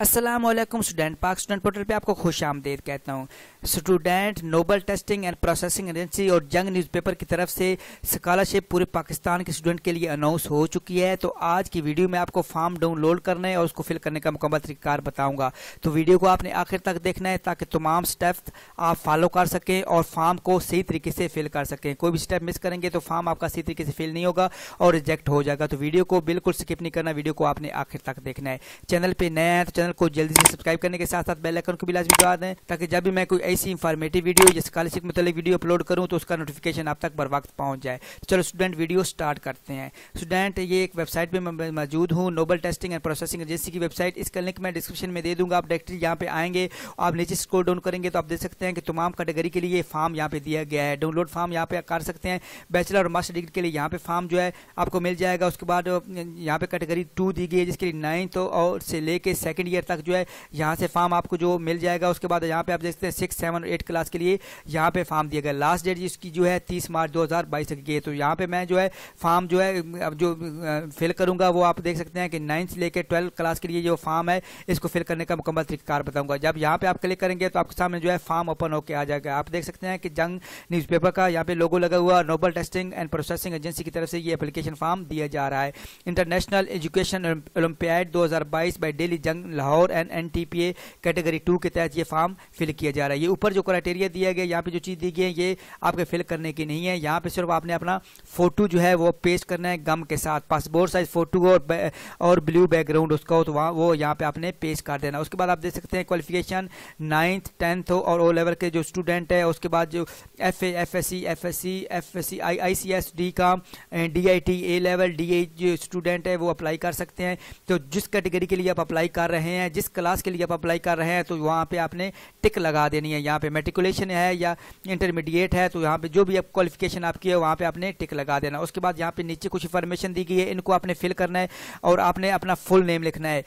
Aslam student Pak student portal पे आपको खुश आमदेद कहता हूँ student Noble Testing and Processing Agency और जंग न्यूज़पेपर की तरफ से स्कॉलरशिप पूरे पाकिस्तान के स्टूडेंट के लिए अनाउंस हो चुकी है तो आज की वीडियो में आपको फॉर्म डाउनलोड करने और उसको फिल करने का मुकम्मल तरीकार बताऊँगा तो वीडियो को आपने आखिर तक देखना है ताकि तमाम स्टेप आप फॉलो कर सकें और फॉर्म को सही तरीके से फिल कर सकें कोई भी स्टेप मिस करेंगे तो फॉर्म आपका सही तरीके से फिल नहीं होगा और रिजेक्ट हो जाएगा तो वीडियो को बिल्कुल स्किप नहीं करना वीडियो को आपने आखिर तक देखना है चैनल पर नया है तो चैनल चैनल को जल्दी से सब्सक्राइब करने के साथ साथ बेल आइकन को भी लाजमी दबा दें ताकि जब भी मैं कोई ऐसी इंफॉर्मेटिव वीडियो या स्कॉलरशिप मतलब वीडियो अपलोड करूँ तो उसका नोटिफिकेशन आप तक बर वक्त पहुँच जाए तो चलो स्टूडेंट वीडियो स्टार्ट करते हैं स्टूडेंट ये एक वेबसाइट पर मैं मौजूद हूँ Noble Testing and Processing Agency की वेबसाइट इसका लिंक मैं डिस्क्रिप्शन में दे दूँगा आप डायरेक्टली यहाँ पर आएंगे आप नीचे स्क्रोल डाउन करेंगे तो आप देख सकते हैं कि तमाम कैटेगरी के लिए फॉर्म यहाँ पर दिया गया है डाउनलोड फॉर्म यहाँ पे कर सकते हैं बैचलर और मास्टर डिग्री के लिए यहाँ पे फॉर्म जो है आपको मिल जाएगा उसके बाद यहाँ पर कैटेगरी टू दी गई है जिसके लिए नाइन्थ और से लेके सेकेंड ईयर ईयर तक जो है यहाँ से फॉर्म आपको जो मिल जाएगा उसके बाद यहाँ पे आप देखते हैं सिक्स सेवन एट क्लास के लिए यहाँ पे फॉर्म दिया गया लास्ट डेट जिसकी जो है तीस मार्च दो हज़ार बाईस तक की है तो यहाँ पे मैं जो है फॉर्म जो है अब जो फिल करूँगा वो आप देख सकते हैं कि नाइन्थ से लेकर ट्वेल्थ क्लास के लिए जो फॉर्म है इसको फिल करने का मुकम्मल तरीकार बताऊँगा जब यहाँ पर आप क्लिक करेंगे तो आपके सामने जो है फॉर्म ओपन होकर आ जाएगा आप देख सकते हैं कि जंग न्यूज़पेपर का यहाँ पे लोगो लगा हुआ Noble Testing and Processing Agency की तरफ से ये एप्लीकेशन फॉर्म दिया जा रहा है इंटरनेशनल एजुकेशन ओलंपियाड दो हज़ार बाईस by daily Jang Lahore Lahore and an category two के तहत ये फॉर्म फिल किया जा रहा है ये ऊपर जो क्राइटेरिया दिया गया यहाँ पे जो चीज़ दी गई है ये आपके फिल करने की नहीं है यहाँ पे सिर्फ आपने अपना फोटो जो है वो पेश करना है गम के साथ पासपोर्ट साइज फोटो और और ब्लू बैकग्राउंड उसका हो तो वहाँ वो यहाँ पे आपने पेश कर देना उसके बाद आप देख सकते हैं क्वालिफिकेशन नाइन्थ टेंथ हो और ओ लेवल के जो स्टूडेंट है उसके बाद जो F A F S C F S C F S C I I C S D का D I T A level D A जो स्टूडेंट है वो अप्लाई कर सकते हैं तो जिस कैटेगरी के लिए आप अप्लाई कर रहे हैं हैं जिस क्लास के लिए आप अप्लाई कर रहे हैं तो वहाँ पे आपने टिक लगा देनी है यहाँ पे मेट्रिकुलेशन है या इंटरमीडिएट है तो यहाँ पे जो भी आप क्वालिफिकेशन आपकी है वहाँ पे आपने टिक लगा देना उसके बाद यहाँ पे नीचे कुछ इन्फॉर्मेशन दी गई है इनको आपने फिल करना है और आपने अपना फुल नेम लिखना है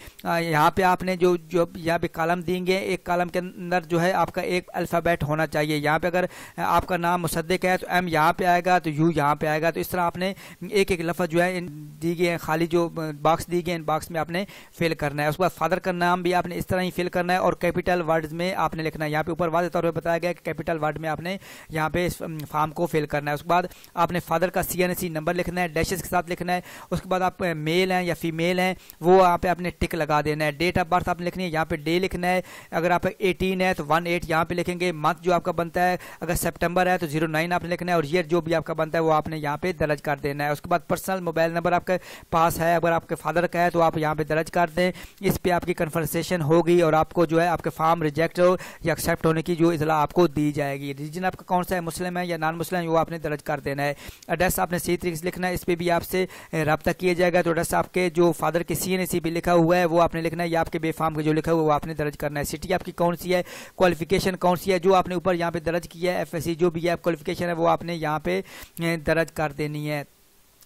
यहाँ पर आपने जो जो यहाँ पे कालम देंगे एक कालम के अंदर जो है आपका एक अल्फ़ाबेट होना चाहिए यहाँ पर अगर आपका नाम मुसदक है तो एम यहाँ पर आएगा तो यू यहाँ पर आएगा तो इस तरह आपने एक एक लफ्ज़ जो है दी गए खाली जो बाक्स दी गए इन बाक्स में आपने फिल करना है उसके बाद फादर करना नाम भी आपने इस तरह ही फिल करना है और कैपिटल वर्ड में आपने लिखना है यहाँ पे ऊपर वादे तौर पर बताया गया कि कैपिटल वर्ड में आपने यहाँ पे फॉर्म को फिल करना है उसके बाद आपने फादर का सी नंबर लिखना है डैशेज के साथ लिखना है उसके बाद आप मेल हैं या फीमेल हैं वो यहाँ पे आपने टिक लगा देना है डेट ऑफ बर्थ आपने लिखनी है यहाँ पे डे लिखना है अगर आप एटीन है तो वन एट यहाँ पे लिखेंगे मंथ जो आपका बनता है अगर सेप्टेम्बर है तो जीरो नाइन आपने लिखना है और ईयर जो भी आपका बनता है वो आपने यहाँ पे दर्ज कर देना है उसके बाद पर्सनल मोबाइल नंबर आपके पास है अगर आपके फादर का है तो आप यहाँ पे दर्ज कर दें इस पर आपकी कन्वर्सेशन होगी और आपको जो है आपके फार्म रिजेक्ट हो या एक्सेप्ट होने की जो इतला आपको दी जाएगी रीजन आपका कौन सा है मुस्लिम है या नॉन मुस्लिम है वो आपने दर्ज कर देना है एड्रेस आपने सही तरीके से लिखना है इस पर भी आपसे रबता किया जाएगा तो एड्रेस आपके जो फादर के सी एन सी भी लिखा हुआ है वो आपने लिखना है या आपके बेफार्म का जो लिखा हुआ है वो आपने दर्ज करना है सिटी आपकी कौन सी है क्वालिफिकेशन कौन सी है जो आपने ऊपर यहाँ पर दर्ज किया है एफ जो भी है क्वालिफिकेशन है वो आपने यहाँ पर दर्ज कर देनी है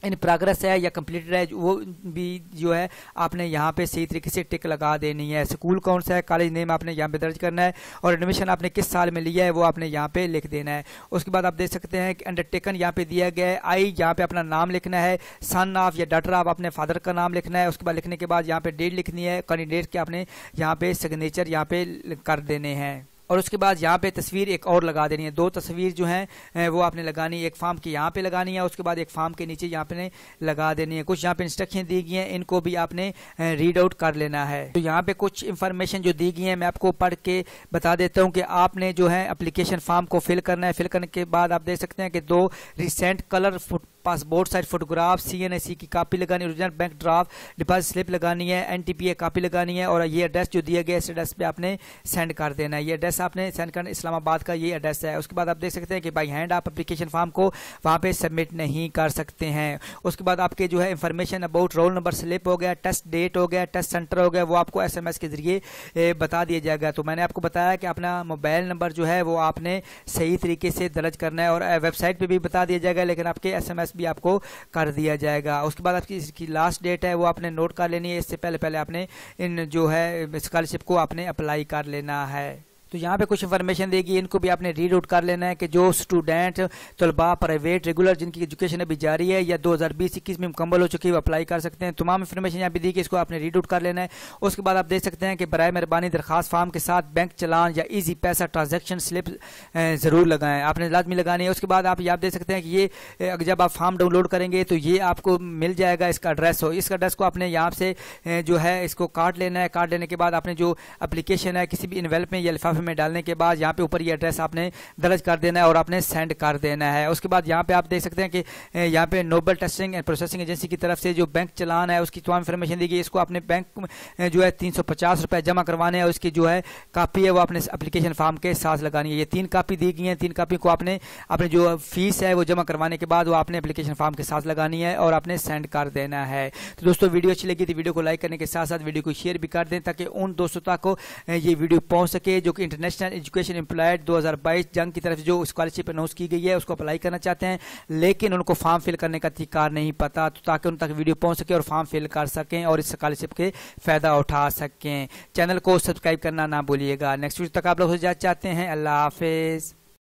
इन प्रोग्रेस है या कंप्लीटेड है वो भी जो है आपने यहाँ पे सही तरीके से टिक लगा देनी है स्कूल कौन सा है कॉलेज नेम आपने यहाँ पे दर्ज करना है और एडमिशन आपने किस साल में लिया है वो आपने यहाँ पे लिख देना है उसके बाद आप देख सकते हैं कि अंडरटेकन यहाँ पे दिया गया है आई यहाँ पे अपना नाम लिखना है सन ऑफ या डाटर ऑफ अपने फादर का नाम लिखना है उसके बाद लिखने के बाद यहाँ पे डेट लिखनी है कैंडिडेट के आपने यहाँ पे सिग्नेचर यहाँ पे कर देने हैं और उसके बाद यहाँ पे तस्वीर एक और लगा देनी है दो तस्वीर जो है वो आपने लगानी है एक फार्म की यहाँ पे लगानी है उसके बाद एक फार्म के नीचे यहाँ पे लगा देनी है कुछ यहाँ पे इंस्ट्रक्शन दी गई हैं इनको भी आपने रीड आउट कर लेना है तो यहाँ पे कुछ इन्फॉर्मेशन जो दी गई है मैं आपको पढ़ के बता देता हूँ कि आपने जो है अप्लीकेशन फार्म को फिल करना है फिल करने के बाद आप देख सकते हैं कि दो recent colour passport size photograph C की कापी लगानी original bank draft deposit slip लगानी है एन कापी लगानी है और ये एड्रेस जो दिया गया इस एड्रेस पर आपने सेंड कर देना है ये एड्रेस आपने सेंड करना इस्लामाबाद का ये एड्रेस है उसके बाद आप देख सकते हैं कि बाई हैंड आप अप्लीकेशन फॉर्म को वहाँ पर सबमिट नहीं कर सकते हैं उसके बाद आपके जो है information about roll number slip हो गया टेस्ट डेट हो गया टेस्ट सेंटर हो गया वो आपको एस के जरिए बता दिया जाएगा तो मैंने आपको बताया कि अपना मोबाइल नंबर जो है वो आपने सही तरीके से दर्ज करना है और वेबसाइट पर भी बता दिया जाएगा लेकिन आपके एस भी आपको कर दिया जाएगा उसके बाद आपकी इसकी लास्ट डेट है वो आपने नोट कर लेनी है इससे पहले पहले आपने इन जो है स्कॉलरशिप को आपने अप्लाई कर लेना है तो यहाँ पे कुछ इन्फॉर्मेशन देगी इनको भी आपने रीड आउट कर लेना है कि जो स्टूडेंट तलबा प्राइवेट रेगुलर जिनकी एजुकेशन अभी जारी है या दो हज़ार बीस इक्कीस में मुकम्मल हो चुकी है वो अप्लाई कर सकते हैं तमाम इन्फॉर्मेशन यहाँ पे दी कि इसको आपने रीड आउट कर लेना है उसके बाद आप देख सकते हैं कि बर मेहरबानी दरखास्त फार्म के साथ बैंक चलान या ईजी पैसा ट्रांजेक्शन स्लिप ज़रूर लगाएं आपने लाजमी लगानी है उसके बाद आप यहाँ देख सकते हैं कि ये जब आप फार्म डाउनलोड करेंगे तो ये आपको मिल जाएगा इसका एड्रेस हो तो इस एड्रेस को आपने यहाँ से जो है इसको काट लेना है काट लेने के बाद आपने जो अप्लीकेशन है किसी भी इन्वेल्प में या लिफाफे में डालने के बाद यहाँ पे ऊपर ये एड्रेस आपने दर्ज कर देना है और आपने सेंड कर देना है उसके बाद यहाँ पे आप देख सकते हैं कि यहाँ पे Noble Testing and Processing Agency की तरफ से जो बैंक चलान है उसकी तमाम इन्फॉर्मेशन दी गई इसको आपने बैंक जो है तीन रुपए जमा करवाने हैं उसकी जो है कापी है वो आपने अप्लीकेशन फॉर्म के साथ लगानी है ये तीन कापी दी गई है तीन कापी को आपने अपने जो फीस है वो जमा करवाने के बाद वो आपने अप्लीकेशन फॉर्म के साथ लगानी है और आपने सेंड कर देना है तो दोस्तों वीडियो अच्छी लगी थी वीडियो को लाइक करने के साथ साथ वीडियो को शेयर भी कर दें ताकि उन दोस्तों तक ये वीडियो पहुंच सके जो कि इंटरनेशनल एजुकेशन एम्प्लॉयड 2022 जंग की तरफ जो स्कॉलरशिप अनाउंस की गई है उसको अप्लाई करना चाहते हैं लेकिन उनको फॉर्म फिल करने का अधिकार नहीं पता तो ताकि उन तक वीडियो पहुंच सके और फॉर्म फिल कर सकें और इस स्कॉलरशिप के फ़ायदा उठा सकें चैनल को सब्सक्राइब करना ना भूलिएगा नेक्स्ट वीडियो तक आप लोग जाना चाहते हैं अल्लाह हाफिज़